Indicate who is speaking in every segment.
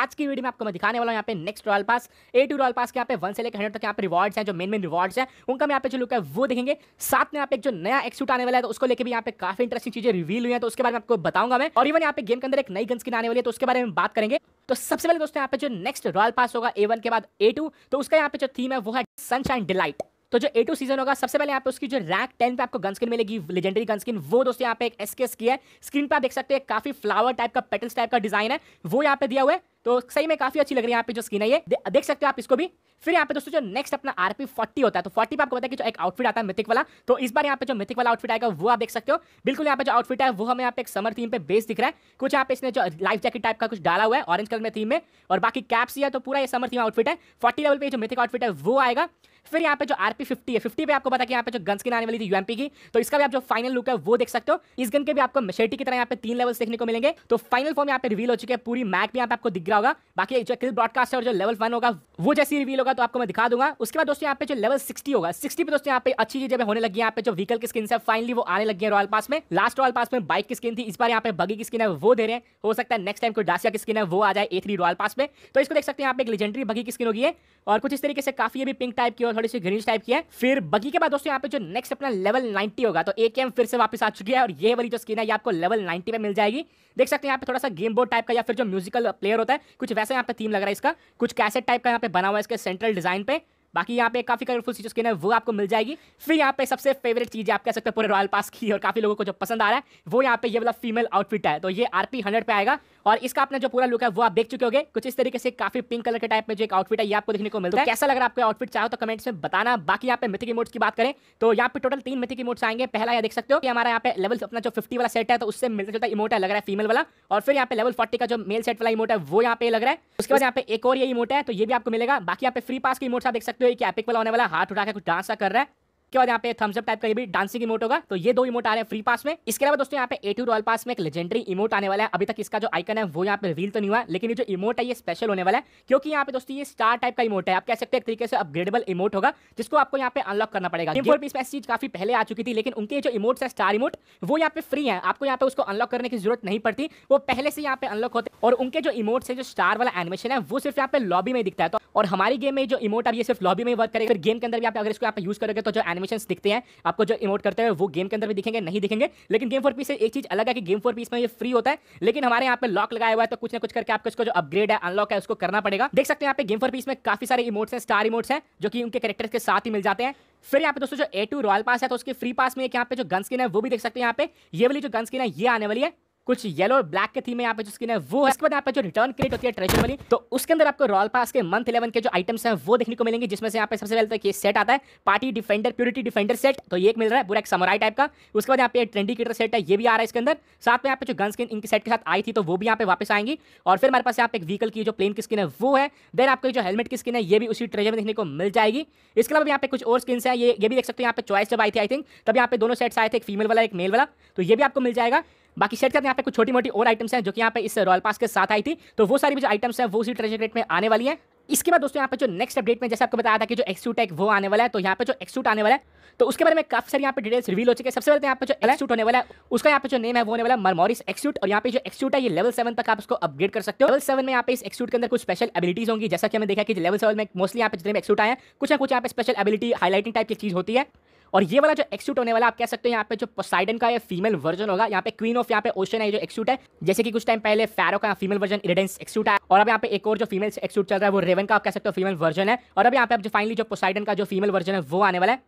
Speaker 1: आज की वीडियो में आपको मैं दिखाने वाला हूँ यहाँ पे next royal pass A two royal pass के यहाँ पे वन से लेकर हंड्रेड तक यहाँ पे रिवॉर्ड्स हैं जो मेन मेन रिवॉर्ड्स हैं उनका मैं यहाँ पे जो लुक है वो देखेंगे साथ में यहाँ पे जो नया एक्सूट आने वाला है तो उसको लेकर भी यहाँ पे काफी इंटरेस्टिंग चीजें रिवील हुई है तो उसके बारे में आपको बताऊंगा मैं और इवन यहाँ पे गेम के अंदर एक नई गन स्किन आने वाली है तो उसके बारे में बात करेंगे तो सबसे पहले दोस्तों यहाँ पे जो नेक्स्ट रॉयल पास होगा ए के बाद ए तो उसका यहाँ पे जो थीम है वो है सनशाइन डिलाइट तो जो ए टू सीजन होगा सबसे पहले यहाँ पे उसकी जो रैक टेन पे आपको गन स्किन मिलेगी लेजेंडरी गन स्किन वो दोस्तों यहाँ पे एक एसकेस की है स्क्रीन पे आप देख सकते हैं काफी फ्लावर टाइप का पेटल्स टाइप का डिजाइन है वो यहाँ पे दिया हुआ है तो सही में काफी अच्छी लग रही है यहाँ पे जो स्किन है ये दे, देख सकते हो आप इसको भी फिर यहाँ पे दोस्तों जो नेक्स्ट अपना आरपी फोर्टी होता है तो फोर्टी पे आपको पता है कि जो एक आउटफिट आता है मिथिक वाला तो इस बार यहाँ पे जो मिथिक वाला आउटफिट आएगा वो आप देख सकते हो बिल्कुल यहाँ पे जो आउटफिट है वो हमें यहाँ पे एक समर थीम पे बेस दिख रहा है कुछ यहाँ पे इसने जो लाइफ जैकेट टाइप का कुछ डाला हुआ है ऑरेंज कलर में थीम में और बाकी कैप्स ही है तो पूरा ये समर थीम आउटफिट है फोर्टी लेवल पर जो मिथिक आउटफिट है वो आएगा फिर यहाँ पे जो आरपी फिफ्टी है फिफ्टी पे आपको पता कि यहाँ पे जो गन स्किन आने वाली थी यूएमपी की तो इसका भी आप जो फाइनल लुक है वो देख सकते हो इस गन के भी आपको मशेटी की तरह यहाँ पे तीन लेवल देखने को मिलेंगे तो फाइनल फॉर्म यहाँ पे रिवील हो चुके हैं पूरी मैक भी यहाँ पे आपको दिख रहा होगा बाकी जो किल ब्रॉडकास्ट है और जो लेवल वन होगा वो जैसी रिवील होगा तो आपको मैं दिखा दूंगा उसके बाद दोस्तों यहाँ पे जो लेवल सिक्सटी होगा सिक्सटी पे दोस्तों यहाँ पे अच्छी चीजें होने लगी यहाँ पे जो व्हीकल की स्किन है फाइनली वो आने लगी है रॉयल पास में लास्ट रॉयल पास में बाइक की स्किन थी इस बार यहाँ पे बगी की स्किन है वो दे रहे हैं हो सकता है नेक्स्ट टाइम कोई डासिया की स्किन है वो आ जाए ए रॉयल पास में तो इसको देख सकते हैं यहाँ पे एक लेजेंडरी बगी की स्किन होगी है और कुछ इस तरीके से काफी अभी पिंक टाइप की और थोड़ी सी ग्रीन टाइप की है फिर बगी के बाद दोस्तों यहाँ पे जो नेक्स्ट अपना लेवल नाइनटी होगा तो एक फिर से वापस आ चुकी है और ये वाली जो स्किन है ये आपको लेवल नाइनटी में मिल जाएगी देख सकते हैं यहाँ पे थोड़ा सा गेम बोर्ड टाइप का या फिर जो म्यूजिकल प्लेयर होता है कुछ वैसा यहाँ पे थीम लग रहा है इसका कुछ कैसेट टाइप का यहाँ पे बना हुआ है इसके सेंट्रल डिजाइन पे बाकी यहाँ पे काफी कलरफुल चीज स्किन है वो आपको मिल जाएगी फिर यहाँ पे सबसे फेवरेट चीज आप कह सकते हैं पूरे रॉयल पास की और काफी लोगों को जो पसंद आ रहा है वो यहाँ पे ये वाला फीमेल आउटफिट है तो ये आरपी हंड्रेड पे आएगा और इसका आपने जो पूरा लुक है वो आप देख चुके होंगे कुछ इस तरीके से काफी पिंक कलर के टाइप में जो एक आउटफिट है ये आपको देखने को मिलता है तो कैसा लग रहा है आपका आउटफिट चाहो तो कमेंट्स में बताना बाकी यहाँ पे मिथिक मोड्स की बात करें तो यहाँ पे टोटल तीन मिथिक मोड्स आएंगे पहला यहाँ देख सकते हो कि हमारा यहाँ पे लेवल अपना जो फिफ्टी वाला सेट है तो उससे मिलता जुलता इमोट है लग रहा है फीमेल वाला और फिर यहाँ पे लेवल फोर्टी का जो मेल सेट वाला इमोट है वो यहाँ पे लग रहा है उसके बाद यहाँ पे एक और ये इमोट है तो ये भी आपको मिलेगा बाकी यहाँ पे फ्री पास की इमोट्स आप देख सकते हो कि एपिक वाला होने वाला हाथ उठा के कुछ डांस कर रहा है उसके बाद यहाँ पे थम्सअप टाइप का भी डांसिंग इमोट होगा तो ये दो इमोट आ रहे हैं फ्री पास में इसके अलावा दोस्तों यहाँ पे एटी रॉयल पास में एक लेजेंडरी इमोट आने वाला है अभी तक इसका जो आइकन है वो यहाँ पे रील तो नहीं हुआ लेकिन ये जो इमोट है ये स्पेशल होने वाला है क्योंकि यहाँ पे दोस्तों ये स्टार टाइप का इमोट है आप कह सकते हैं एक तरीके से अपग्रेडेबल इमोट होगा जिसको आपको यहाँ पे अनलॉक करना पड़ेगा गेम फोर पीस चीज काफी पहले आ चुकी थी लेकिन उनके जो इमोट है स्टार इमोट वो यहाँ पे फ्री है आपको यहाँ पे उसको अनलॉक करने की जरूरत नहीं पड़ती वो पहले से यहाँ पे अनलॉक होते और उनके जो इमोट है जो स्टार वाला एनिमेशन है वो सिर्फ यहाँ पे लॉबी में दिखता है और हमारी गेम में जो इमोट अब ये सिर्फ लॉबी में वर्क करेगा गेम के अंदर भी आप अगर इसको यहाँ पे यूज करोगे तो जो एनिमेशन दिखते हैं आपको जो इमोट करते हैं वो गेम के अंदर भी दिखेंगे नहीं दिखेंगे लेकिन गेम फॉर पीस से एक चीज़ अलग है कि गेम फॉर पीस में ये फ्री होता है लेकिन हमारे यहाँ पे लॉक लगाया हुआ है तो कुछ ना कुछ करके आपको इसको जो अपग्रेड है अनलॉक है उसको करना पड़ेगा देख सकते हैं यहाँ पे गेम फॉर पीस में काफी सारे इमोट्स हैं स्टार इमोट्स हैं जो कि उनके कैरेक्टर्स के साथ ही मिल जाते हैं फिर यहाँ पे दोस्तों जो ए टू रॉयल पास है तो उसके फ्री पास में एक यहाँ पे जो गन स्किन है वो भी देख सकते हैं यहाँ पे ये वाली जो गन स्किन है ये आने वाली है कुछ येलो और ब्लैक के थीम में यहाँ पे जो स्किन है वो है इसके बाद यहाँ पे जो रिटर्न क्रिएट होती है ट्रेजर वाली तो उसके अंदर आपको रॉयल पास के मंथ इलेवन के जो आइटम्स हैं वो देखने को मिलेंगे जिसमें से यहाँ पे सबसे पहले तो ये सेट आता है party defender purity defender set तो ये एक मिल रहा है पूरा एक समराई टाइप का उसके बाद यहाँ पे ट्रेंडी क्रिएटर सेट है ये भी आ रहा है इसके अंदर साथ में यहाँ पे जो गन स्किन इनके सेट के साथ आई थी तो वो भी यहाँ पे वापस आएंगी और फिर हमारे पास यहाँ पे एक व्हीकल की जो प्लेन की स्किन है वो है देन आपको जो हेलमेट की स्किन है ये भी उसी ट्रेजर में देखने को मिल जाएगी इसके अलावा यहाँ पे कुछ और स्किन है ये भी देख सकते हैं यहाँ पे चॉइस जब आई थी आई थिंक तब यहाँ पे दोनों सेट्स आए थे एक फीमेल वाला एक मेल वाला तो ये भी आपको मिल जाएगा बाकी शर्ट के साथ यहाँ पे कुछ छोटी मोटी और आइटम्स हैं जो कि यहाँ पे इस रॉयल पास के साथ आई थी तो वो सारी जो आइटम्स हैं वो उसी ट्रेजर रेट में आने वाली हैं इसके बाद दोस्तों यहाँ पे जो नेक्स्ट अपडेट में जैसे आपको बताया था कि जो एक्सूट है वो आने वाला है तो यहाँ पे जो एक्सूट आने वाला है तो उसके बारे में काफी सारी यहाँ पे डिटेल्स रिवील हो चुके हैं सबसे पहले यहाँ पे जो एक्सूट होने वाला है उसका यहाँ पे जो नेम है वो होने वाला मरमोरिस एक्सूट और यहाँ पे जो एक्सूट है ये लेवल सेवन तक आप उसको अपडेट कर सकते हो लेवल सेवन में यहाँ पे इस एक्सूट के अंदर कुछ स्पेशल एबिलिटीज होंगी जैसा कि हमने देखा कि लेवल सेवन में मोस्टली यहाँ पे जितने एक्सूट आए हैं कुछ ना कुछ यहाँ पे स्पेशल एबिलिटी हाईलाइटिंग टाइप की चीज होती है और ये वाला जो एक्सूट होने वाला आप कह सकते हो यहाँ पे जो पोसाइडन का या फीमेल वर्जन होगा यहाँ पे क्वीन ऑफ यहाँ पे ओशन है जो एक्सूट है जैसे कि कुछ टाइम पहले फैरो का फीमेल वर्जन इडेंस एक्सूट है और अब यहाँ पे एक और जो फीमेल एक्सूट चल रहा है वो रेवन का आप कह सकते हो फीमेल वर्जन है और अब यहाँ पे जो फाइनली जो पोसाइडन का जो फीमेल वर्जन है वो आने वाला है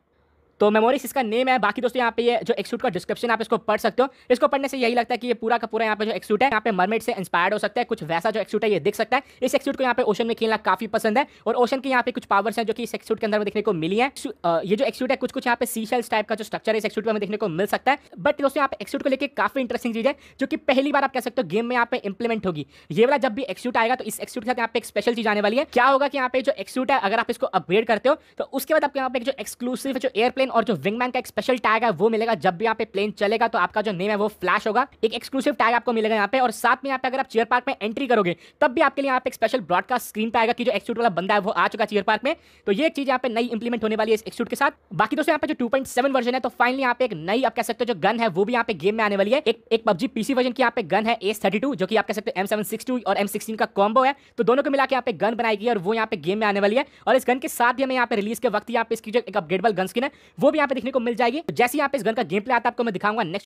Speaker 1: तो मेमोरीज इसका नेम है बाकी दोस्तों यहाँ पे ये जो एक्सूट का डिस्क्रिप्शन आप इसको पढ़ सकते हो इसको पढ़ने से यही लगता है कि ये पूरा का पूरा यहाँ पे जो एक्सूट है यहाँ पे मरमेड से इंस्पायर्ड हो सकता है कुछ वैसा जो एक्सूट है ये दिख सकता है इस एक्सूट को यहाँ पे ओशन में खेलना काफी पसंद है और ओशन के यहाँ पे कुछ पावर्स है जो कि इस एक्सूट के अंदर में देखने को मिली है ये जो एक्सूट है कुछ कुछ यहाँ पे सी शेल्स टाइप का जो स्ट्रक्चर है इस एक्सूट में देखने को मिल सकता है बट दोस्तों यहाँ पे एक्सूट को लेकर काफी इंटरेस्टिंग चीज है जो कि पहली बार आप कह सकते हो गेम में यहाँ पे इंप्लीमेंट होगी ये वाला जब भी एक्सूट आएगा तो इस एक्सूट के साथ यहाँ पे एक स्पेशल चीज आने वाली है क्या होगा कि यहाँ पे जो एक्सूट है अगर आप इसको अपग्रेड करते हो तो उसके बाद आपके यहाँ पे जो एक्सक्लूसिव जो एयरप्लेन और जो विंगमैन का एक स्पेशल टैग है वो मिलेगा जब भी यहाँ पे प्लेन चलेगा तो आपका जो नेम है वो फ्लैश होगा एक एक्सक्लूसिव टैग आपको मिलेगा यहाँ पे और साथ में यहाँ पे अगर आप चेयर पार्क में एंट्री करोगे तब भी आपके लिए यहाँ पे एक स्पेशल ब्रॉडकास्ट स्क्रीन पे आएगा कि जो एक्सूट वाला बंदा है वो आ चुका चेयर पार्क में तो ये चीज यहाँ पे नई इंप्लीमेंट होने वाली है इस एक्सूट के साथ बाकी दोस्तों यहाँ पे जो टू वर्जन है तो फाइनली यहाँ पे एक नई आप कह सकते हो जो गन है वो भी यहाँ पे गेम में आने वाली है एक एक पब्जी पीसी वर्जन की यहाँ पे गन है एस जो कि आप कह सकते हो एम और एम का कॉम्बो है तो दोनों को मिला के यहाँ पे गन बनाई गई और वो यहाँ पे गेम में आने वाली है और इस गन के साथ ही हमें यहाँ पे रिलीज के वक्त यहाँ पे इसकी जो एक अपडेटेबल गन स्किन है वो भी यहाँ पे देखने को मिल जाएगी तो जैसे यहाँ पे इस गन का गेम प्ले आता है आपको मैं दिखाऊंगा नेक्स्ट